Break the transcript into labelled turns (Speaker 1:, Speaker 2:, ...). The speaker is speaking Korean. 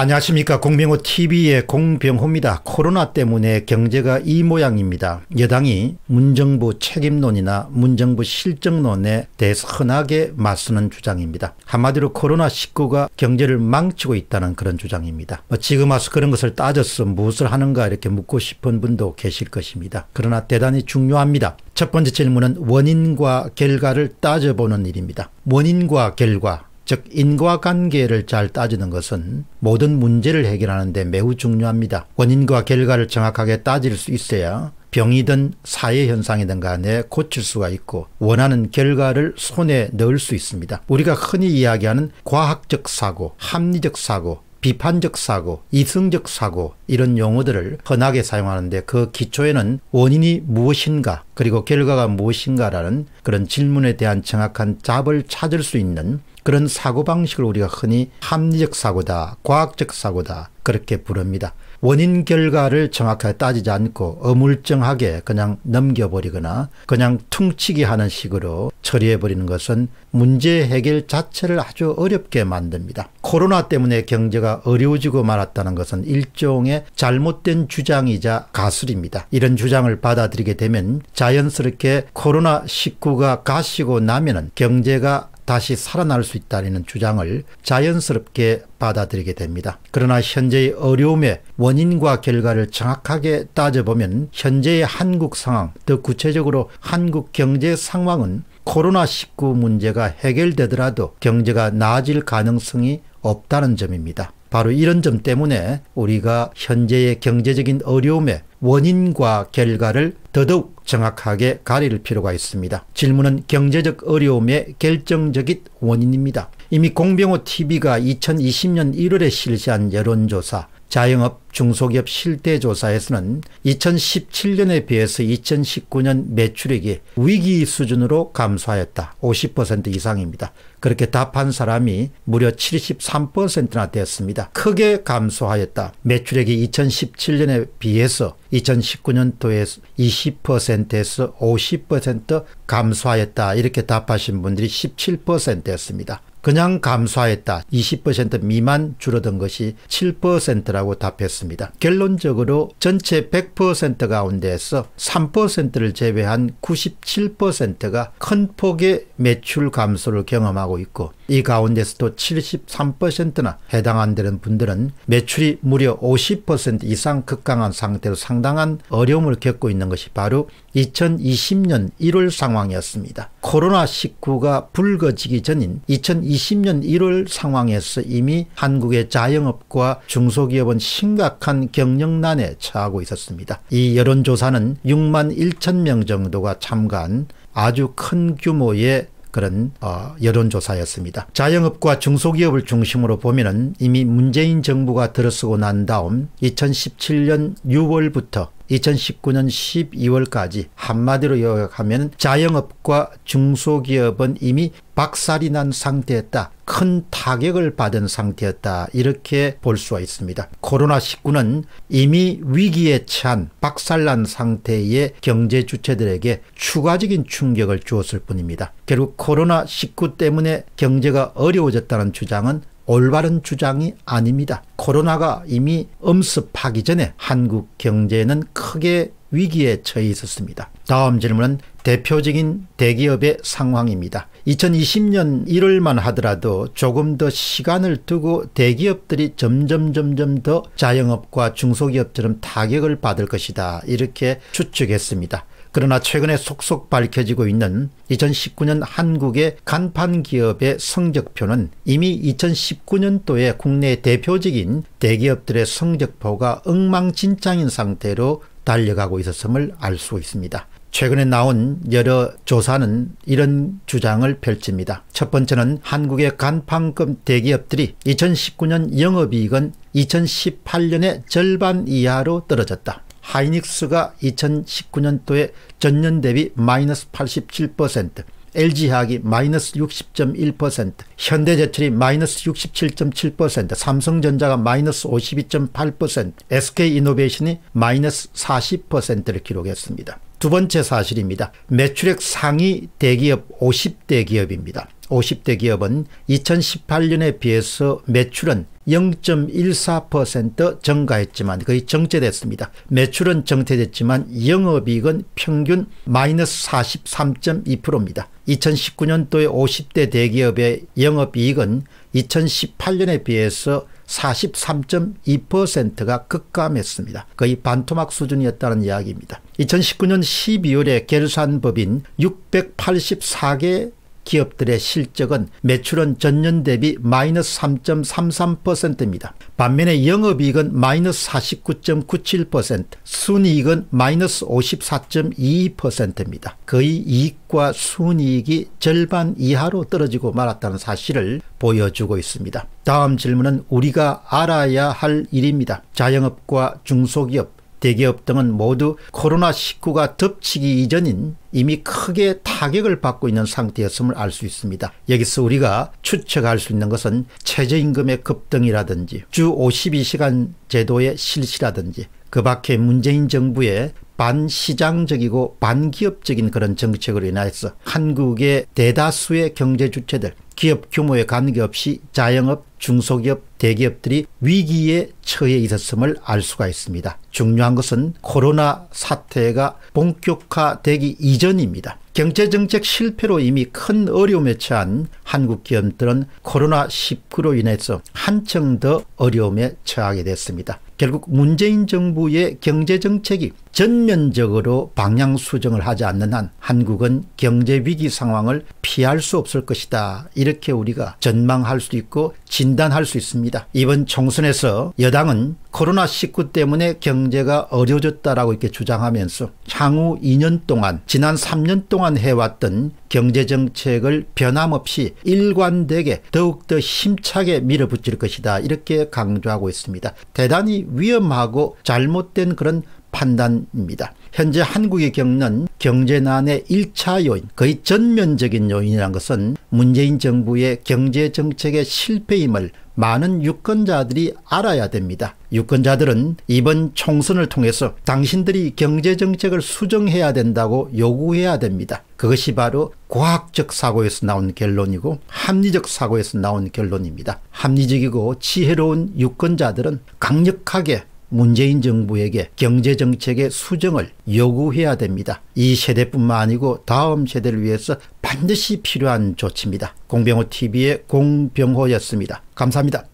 Speaker 1: 안녕하십니까. 공병호 TV의 공병호입니다. 코로나 때문에 경제가 이 모양입니다. 여당이 문정부 책임론이나 문정부 실정론에 대해서 흔하게 맞서는 주장입니다. 한마디로 코로나19가 경제를 망치고 있다는 그런 주장입니다. 뭐 지금 와서 그런 것을 따져서 무엇을 하는가 이렇게 묻고 싶은 분도 계실 것입니다. 그러나 대단히 중요합니다. 첫 번째 질문은 원인과 결과를 따져보는 일입니다. 원인과 결과 즉 인과관계를 잘 따지는 것은 모든 문제를 해결하는 데 매우 중요합니다. 원인과 결과를 정확하게 따질 수 있어야 병이든 사회현상이든 간에 고칠 수가 있고 원하는 결과를 손에 넣을 수 있습니다. 우리가 흔히 이야기하는 과학적 사고, 합리적 사고, 비판적 사고, 이성적 사고 이런 용어들을 흔하게 사용하는데 그 기초에는 원인이 무엇인가 그리고 결과가 무엇인가라는 그런 질문에 대한 정확한 답을 찾을 수 있는 그런 사고방식을 우리가 흔히 합리적 사고다, 과학적 사고다, 그렇게 부릅니다. 원인 결과를 정확하게 따지지 않고 어물쩡하게 그냥 넘겨버리거나 그냥 퉁치기 하는 식으로 처리해버리는 것은 문제 해결 자체를 아주 어렵게 만듭니다. 코로나 때문에 경제가 어려워지고 말았다는 것은 일종의 잘못된 주장이자 가술입니다. 이런 주장을 받아들이게 되면 자연스럽게 코로나19가 가시고 나면 경제가 다시 살아날 수 있다는 주장을 자연스럽게 받아들이게 됩니다. 그러나 현재의 어려움의 원인과 결과를 정확하게 따져보면 현재의 한국 상황, 더 구체적으로 한국 경제 상황은 코로나19 문제가 해결되더라도 경제가 나아질 가능성이 없다는 점입니다. 바로 이런 점 때문에 우리가 현재의 경제적인 어려움의 원인과 결과를 더더욱 정확하게 가릴 필요가 있습니다. 질문은 경제적 어려움의 결정적인 원인입니다. 이미 공병호 TV가 2020년 1월에 실시한 여론조사 자영업 중소기업 실태조사에서는 2017년에 비해서 2019년 매출액이 위기 수준으로 감소하였다. 50% 이상입니다. 그렇게 답한 사람이 무려 73%나 되었습니다. 크게 감소하였다. 매출액이 2017년에 비해서 2019년도에 20%에서 50% 감소하였다. 이렇게 답하신 분들이 17%였습니다. 그냥 감소했다. 20% 미만 줄어든 것이 7%라고 답했습니다. 결론적으로 전체 100%가운데서 3%를 제외한 97%가 큰 폭의 매출 감소를 경험하고 있고 이 가운데서도 73%나 해당안되는 분들은 매출이 무려 50% 이상 급강한 상태로 상당한 어려움을 겪고 있는 것이 바로 2020년 1월 상황이었습니다. 코로나19가 불거지기 전인 2020년 1월 상황에서 이미 한국의 자영업과 중소기업은 심각한 경영난에 처하고 있었습니다. 이 여론조사는 6만 1천 명 정도가 참가한 아주 큰 규모의 그런 어, 여론조사였습니다. 자영업과 중소기업을 중심으로 보면 이미 문재인 정부가 들어서고 난 다음 2017년 6월부터 2019년 12월까지 한마디로 요약하면 자영업과 중소기업은 이미 박살이 난 상태였다. 큰 타격을 받은 상태였다. 이렇게 볼 수가 있습니다. 코로나19는 이미 위기에 처 박살난 상태의 경제 주체들에게 추가적인 충격을 주었을 뿐입니다. 결국 코로나19 때문에 경제가 어려워졌다는 주장은 올바른 주장이 아닙니다. 코로나가 이미 엄습하기 전에 한국 경제는 크게 위기에 처해 있었습니다. 다음 질문은 대표적인 대기업의 상황입니다. 2020년 1월만 하더라도 조금 더 시간을 두고 대기업들이 점점 점점 더 자영업과 중소기업처럼 타격을 받을 것이다. 이렇게 추측했습니다. 그러나 최근에 속속 밝혀지고 있는 2019년 한국의 간판 기업의 성적표는 이미 2019년도에 국내 대표적인 대기업들의 성적표가 엉망진창인 상태로 달려가고 있었음을 알 수 있습니다. 최근에 나온 여러 조사는 이런 주장을 펼칩니다. 첫 번째는 한국의 간판급 대기업들이 2019년 영업이익은 2018년의 절반 이하로 떨어졌다. 하이닉스가 2019년도에 전년 대비 마이너스 87%, LG화학이 마이너스 60.1%, 현대제철이 마이너스 67.7%, 삼성전자가 마이너스 52.8%, SK이노베이션이 마이너스 40%를 기록했습니다. 두 번째 사실입니다. 매출액 상위 대기업 50대 기업입니다. 50대 기업은 2018년에 비해서 매출은 0.14% 증가했지만 거의 정체됐습니다. 매출은 정체됐지만 영업이익은 평균 마이너스 43.2%입니다. 2019년도에 50대 대기업의 영업이익은 2018년에 비해서 43.2%가 급감했습니다. 거의 반토막 수준이었다는 이야기입니다. 2019년 12월에 결산법인 684개 기업들의 실적은 매출은 전년 대비 마이너스 3.33%입니다. 반면에 영업이익은 마이너스 49.97%, 순이익은 마이너스 54.22%입니다. 거의 이익과 순이익이 절반 이하로 떨어지고 말았다는 사실을 보여주고 있습니다. 다음 질문은 우리가 알아야 할 일입니다. 자영업과 중소기업, 대기업 등은 모두 코로나19가 덮치기 이전인 이미 크게 타격을 받고 있는 상태였음을 알 수 있습니다. 여기서 우리가 추측할 수 있는 것은 최저임금의 급등이라든지 주 52시간 제도의 실시라든지 그 밖에 문재인 정부의 반시장적이고 반기업적인 그런 정책으로 인하서 한국의 대다수의 경제 주체들 기업 규모에 관계없이 자영업, 중소기업, 대기업들이 위기에 처해 있었음을 알 수가 있습니다. 중요한 것은 코로나 사태가 본격화되기 이전입니다. 경제정책 실패로 이미 큰 어려움에 처한 한국 기업들은 코로나19로 인해서 한층 더 어려움에 처하게 됐습니다. 결국 문재인 정부의 경제정책이 전면적으로 방향 수정을 하지 않는 한 한국은 경제 위기 상황을 피할 수 없을 것이다. 이렇게 우리가 전망할 수 있고 진단할 수 있습니다. 이번 총선에서 여당은 코로나19 때문에 경제가 어려워졌다라고 이렇게 주장하면서 향후 2년 동안 지난 3년 동안 해왔던 경제정책을 변함없이 일관되게 더욱더 힘차게 밀어붙일 것이다. 이렇게 강조하고 있습니다. 대단히 위험하고 잘못된 그런 판단입니다. 현재 한국이 겪는 경제난의 1차 요인, 거의 전면적인 요인이란 것은 문재인 정부의 경제정책의 실패임을 많은 유권자들이 알아야 됩니다. 유권자들은 이번 총선을 통해서 당신들이 경제정책을 수정해야 된다고 요구해야 됩니다. 그것이 바로 과학적 사고에서 나온 결론이고 합리적 사고에서 나온 결론입니다. 합리적이고 지혜로운 유권자들은 강력하게 문재인 정부에게 경제정책의 수정을 요구해야 됩니다. 이 세대뿐만 아니고 다음 세대를 위해서 반드시 필요한 조치입니다. 공병호TV의 공병호였습니다. 감사합니다.